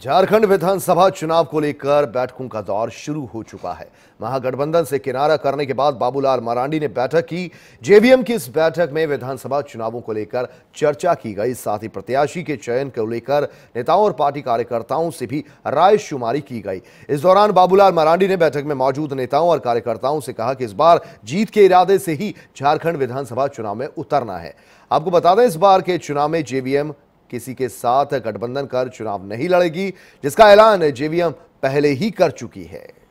झारखंड विधानसभा चुनाव को लेकर बैठकों का दौर शुरू हो चुका है महागठबंधन से किनारा करने के बाद बाबूलाल मरांडी ने बैठक की जेवीएम की इस बैठक में विधानसभा चुनावों को लेकर चर्चा की गई साथ ही प्रत्याशी के चयन को लेकर नेताओं और पार्टी कार्यकर्ताओं से भी राय शुमारी की गई इस दौरान बाबूलाल मरांडी ने बैठक में मौजूद नेताओं और कार्यकर्ताओं से कहा कि इस बार जीत के इरादे से ही झारखंड विधानसभा चुनाव में उतरना है आपको बता दें इस बार के चुनाव में जेवीएम किसी के साथ गठबंधन कर चुनाव नहीं लड़ेगी जिसका ऐलान जेवीएम पहले ही कर चुकी है